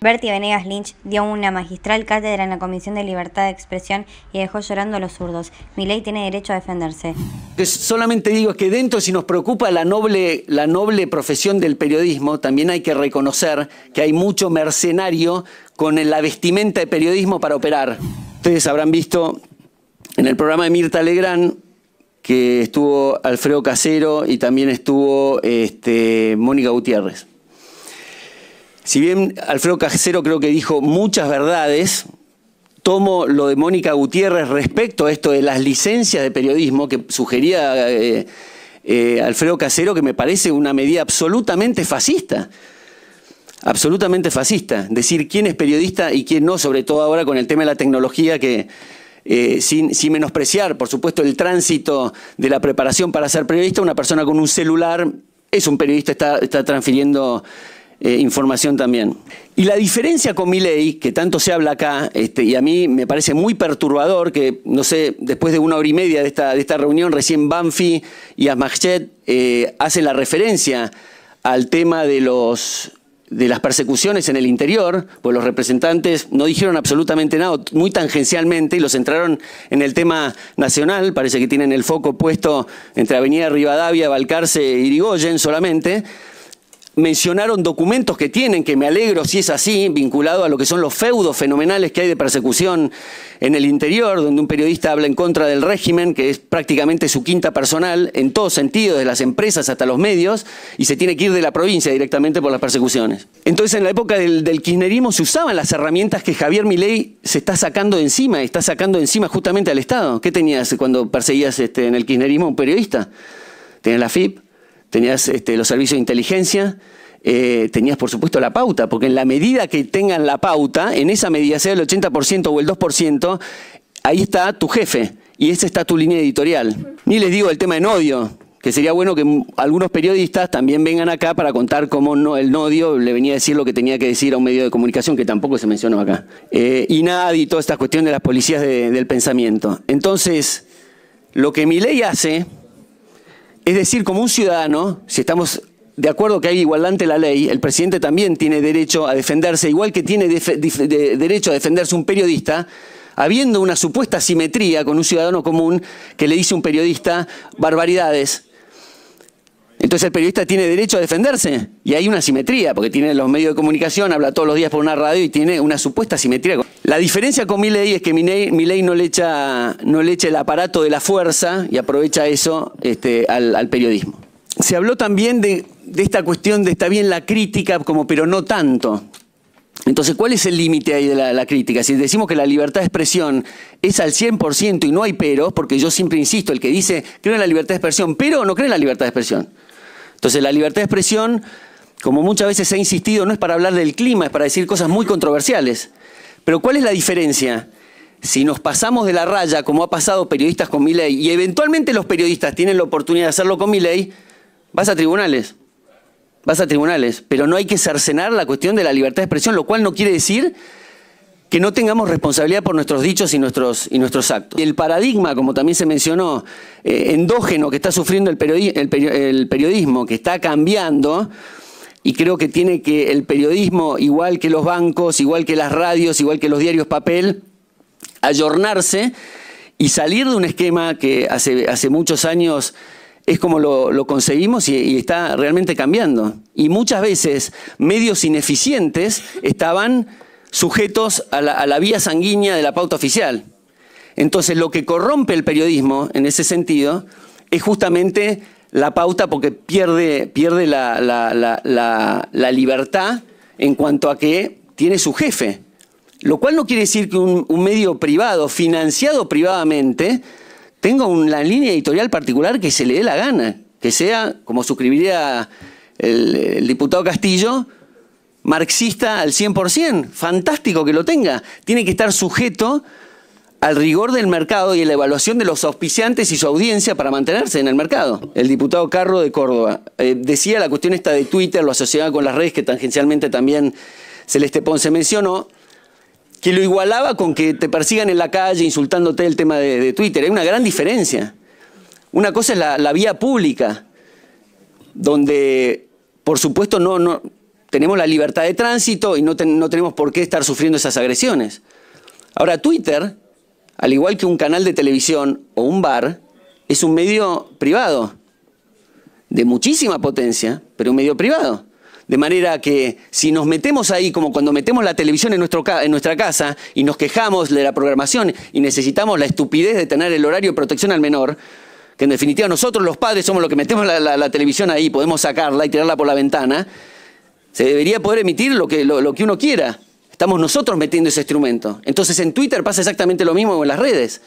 Bertie Venegas Lynch dio una magistral cátedra en la Comisión de Libertad de Expresión y dejó llorando a los zurdos. mi ley tiene derecho a defenderse. Solamente digo que dentro, si nos preocupa la noble, la noble profesión del periodismo, también hay que reconocer que hay mucho mercenario con la vestimenta de periodismo para operar. Ustedes habrán visto en el programa de Mirta Legrand que estuvo Alfredo Casero y también estuvo este, Mónica Gutiérrez. Si bien Alfredo Casero creo que dijo muchas verdades, tomo lo de Mónica Gutiérrez respecto a esto de las licencias de periodismo que sugería eh, eh, Alfredo Casero, que me parece una medida absolutamente fascista. Absolutamente fascista. Decir quién es periodista y quién no, sobre todo ahora con el tema de la tecnología que, eh, sin, menospreciar, por supuesto, el tránsito de la preparación para ser periodista, una persona con un celular es un periodista, está, transfiriendo eh, información también. Y la diferencia con mi ley, que tanto se habla acá, este, y a mí me parece muy perturbador que, no sé, después de una hora y media de esta, de esta reunión, recién Banfi y Asmachet eh, hacen la referencia al tema de los de las persecuciones en el interior, pues los representantes no dijeron absolutamente nada, muy tangencialmente, y los centraron en el tema nacional, parece que tienen el foco puesto entre Avenida Rivadavia, Balcarce y e Irigoyen solamente, mencionaron documentos que tienen, que me alegro si es así, vinculado a lo que son los feudos fenomenales que hay de persecución en el interior, donde un periodista habla en contra del régimen, que es prácticamente su quinta personal en todo sentido, desde las empresas hasta los medios, y se tiene que ir de la provincia directamente por las persecuciones. Entonces, en la época del, kirchnerismo se usaban las herramientas que Javier Milei se está sacando encima, está sacando encima justamente al Estado. ¿Qué tenías cuando perseguías este, en el kirchnerismo a un periodista? ¿Tienes la FIP, tenías este, los servicios de inteligencia, eh, tenías por supuesto la pauta, porque en la medida que tengan la pauta, en esa medida, sea el 80% o el 2%, ahí está tu jefe y esa está tu línea editorial. Ni les digo el tema de odio, que sería bueno que algunos periodistas también vengan acá para contar cómo no, el Nodio le venía a decir lo que tenía que decir a un medio de comunicación que tampoco se mencionó acá. Eh, y nada, y toda esta cuestión de las policías del pensamiento. Entonces, lo que mi ley hace es decir, como un ciudadano, si estamos de acuerdo que hay igualdad ante la ley, el presidente también tiene derecho a defenderse, igual que tiene derecho a defenderse un periodista, habiendo una supuesta simetría con un ciudadano común que le dice a un periodista barbaridades. Entonces el periodista tiene derecho a defenderse y hay una simetría, porque tiene los medios de comunicación, habla todos los días por una radio y tiene una supuesta simetría. La diferencia con mi ley es que mi no no le echa el aparato de la fuerza y aprovecha eso este, al, periodismo. Se habló también de, esta cuestión de está bien la crítica, como pero no tanto. Entonces, ¿cuál es el límite ahí de la, crítica? Si decimos que la libertad de expresión es al 100% y no hay pero, porque yo siempre insisto, el que dice, cree en la libertad de expresión, pero no cree en la libertad de expresión. Entonces, la libertad de expresión, como muchas veces se ha insistido, no es para hablar del clima, es para decir cosas muy controversiales. Pero ¿cuál es la diferencia? Si nos pasamos de la raya, como ha pasado periodistas con mi ley, y eventualmente los periodistas tienen la oportunidad de hacerlo con mi ley, vas a tribunales. Vas a tribunales. Pero no hay que cercenar la cuestión de la libertad de expresión, lo cual no quiere decir que no tengamos responsabilidad por nuestros dichos y nuestros, y nuestros actos. El paradigma, como también se mencionó, eh, endógeno que está sufriendo el periodismo, que está cambiando, y creo que tiene que el periodismo, igual que los bancos, igual que las radios, igual que los diarios papel, ayornarse y salir de un esquema que hace, hace muchos años es como lo, lo conseguimos y, está realmente cambiando. Y muchas veces medios ineficientes estaban sujetos a la, a la vía sanguínea de la pauta oficial. Entonces lo que corrompe el periodismo en ese sentido es justamente la pauta porque pierde, pierde la, libertad en cuanto a que tiene su jefe. Lo cual no quiere decir que un, medio privado, financiado privadamente, tenga una línea editorial particular que se le dé la gana, que sea, como suscribiría el diputado Castillo, marxista al 100%. Fantástico que lo tenga. Tiene que estar sujeto al rigor del mercado y a la evaluación de los auspiciantes y su audiencia para mantenerse en el mercado. El diputado Carro de Córdoba eh, decía la cuestión esta de Twitter, lo asociaba con las redes que tangencialmente también Celeste Ponce mencionó, que lo igualaba con que te persigan en la calle insultándote el tema de, Twitter. Hay una gran diferencia. Una cosa es la, vía pública, donde por supuesto no, no, tenemos la libertad de tránsito y no, no tenemos por qué estar sufriendo esas agresiones. Ahora Twitter al igual que un canal de televisión o un bar, es un medio privado, de muchísima potencia, pero un medio privado. De manera que si nos metemos ahí, como cuando metemos la televisión en, nuestro, en, nuestra casa y nos quejamos de la programación y necesitamos la estupidez de tener el horario de protección al menor, que en definitiva nosotros los padres somos los que metemos la, televisión ahí, podemos sacarla y tirarla por la ventana, se debería poder emitir lo que, lo que uno quiera. Estamos nosotros metiendo ese instrumento. Entonces en Twitter pasa exactamente lo mismo en las redes.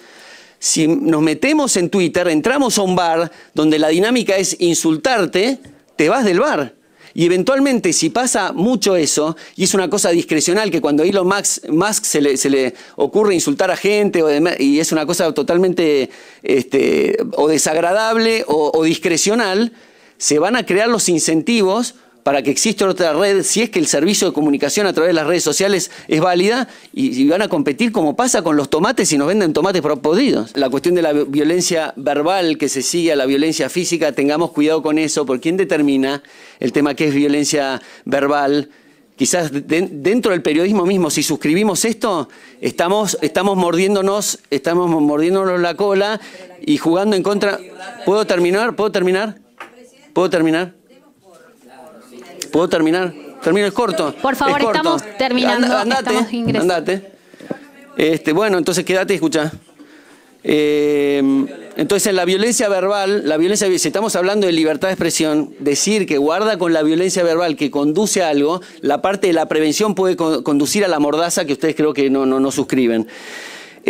Si nos metemos en Twitter, entramos a un bar donde la dinámica es insultarte, te vas del bar. Y eventualmente, si pasa mucho eso, y es una cosa discrecional, que cuando a Elon Musk, se, le, ocurre insultar a gente, y es una cosa totalmente este, o desagradable o discrecional, se van a crear los incentivos para que exista otra red, si es que el servicio de comunicación a través de las redes sociales es válida y, van a competir como pasa con los tomates si nos venden tomates podridos. La cuestión de la violencia verbal que se sigue a la violencia física, tengamos cuidado con eso, porque ¿quién determina el tema que es violencia verbal? Quizás dentro del periodismo mismo, si suscribimos esto, estamos, estamos mordiéndonos, estamos mordiéndonos la cola y jugando en contra. ¿Puedo terminar? ¿Puedo terminar? ¿Puedo terminar? ¿Puedo terminar? Termino, es corto. Por favor, estamos terminando. andate, andate. Este, bueno, entonces quédate y escucha. Eh, entonces la violencia verbal, la violencia, si estamos hablando de libertad de expresión, decir que guarda con la violencia verbal que conduce a algo, la parte de la prevención puede conducir a la mordaza que ustedes creo que no, no suscriben.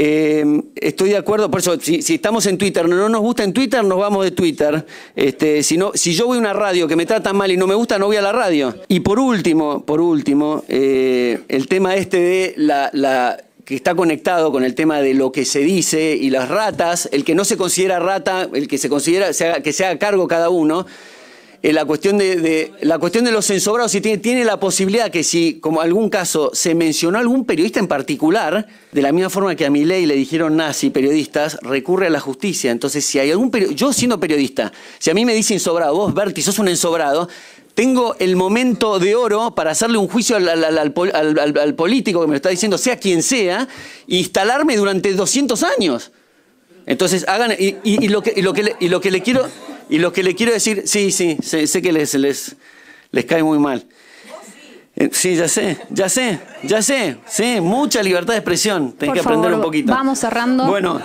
Em, estoy de acuerdo, por eso, si, estamos en Twitter, no nos gusta en Twitter, nos vamos de Twitter. Este, si, si yo voy a una radio que me trata mal y no me gusta, no voy a la radio. Y por último, por último, eh, el tema este de la, que está conectado con el tema de lo que se dice y las ratas, el que no se considera rata, el que se considera que se haga cargo cada uno. Eh, la, cuestión de, la cuestión de los ensobrados, si tiene, la posibilidad que si, como algún caso, se mencionó algún periodista en particular, de la misma forma que a mi ley le dijeron nazi periodistas, recurre a la justicia. Entonces, si hay algún periodista, yo siendo periodista, si a mí me dicen ensobrado, vos Berti, sos un ensobrado, tengo el momento de oro para hacerle un juicio al, político que me lo está diciendo, sea quien sea, e instalarme durante 200 años. Entonces, hagan, y, lo y lo que y lo que le quiero... Y lo que le quiero decir, sí, sí, sé, que les, les, cae muy mal. Eh, sí, ya sé, ya sé, ya sé, sí, mucha libertad de expresión, tengo que aprender un poquito. Vamos cerrando. Bueno,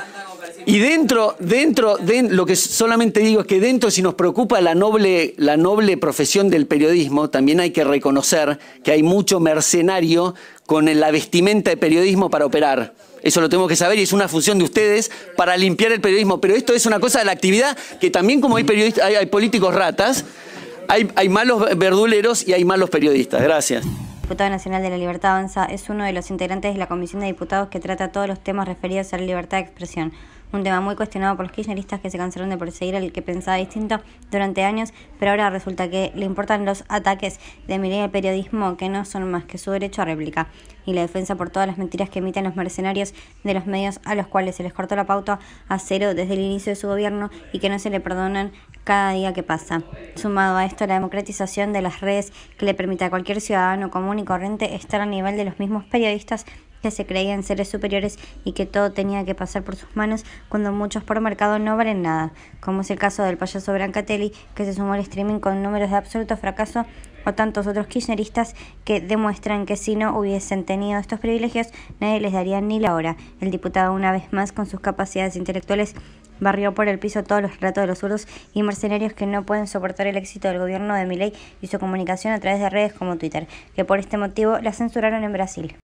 y dentro, dentro, de, lo que solamente digo es que dentro, si nos preocupa la noble, la noble profesión del periodismo, también hay que reconocer que hay mucho mercenario con la vestimenta de periodismo para operar. Eso lo tenemos que saber y es una función de ustedes para limpiar el periodismo. Pero esto es una cosa de la actividad que también como hay, periodistas, hay, políticos ratas, hay, hay malos verduleros y hay malos periodistas. Gracias. El diputado nacional de la Libertad Avanza es uno de los integrantes de la Comisión de Diputados que trata todos los temas referidos a la libertad de expresión un tema muy cuestionado por los kirchneristas que se cansaron de perseguir al que pensaba distinto durante años, pero ahora resulta que le importan los ataques de milenio al periodismo que no son más que su derecho a réplica y la defensa por todas las mentiras que emiten los mercenarios de los medios a los cuales se les cortó la pauta a cero desde el inicio de su gobierno y que no se le perdonan cada día que pasa. Sumado a esto, la democratización de las redes que le permite a cualquier ciudadano común y corriente estar a nivel de los mismos periodistas se creían seres superiores y que todo tenía que pasar por sus manos cuando muchos por mercado no valen nada, como es el caso del payaso Brancatelli que se sumó al streaming con números de absoluto fracaso o tantos otros kirchneristas que demuestran que si no hubiesen tenido estos privilegios nadie les daría ni la hora. El diputado una vez más con sus capacidades intelectuales barrió por el piso todos los relatos de los zurdos y mercenarios que no pueden soportar el éxito del gobierno de Milei y su comunicación a través de redes como Twitter, que por este motivo la censuraron en Brasil.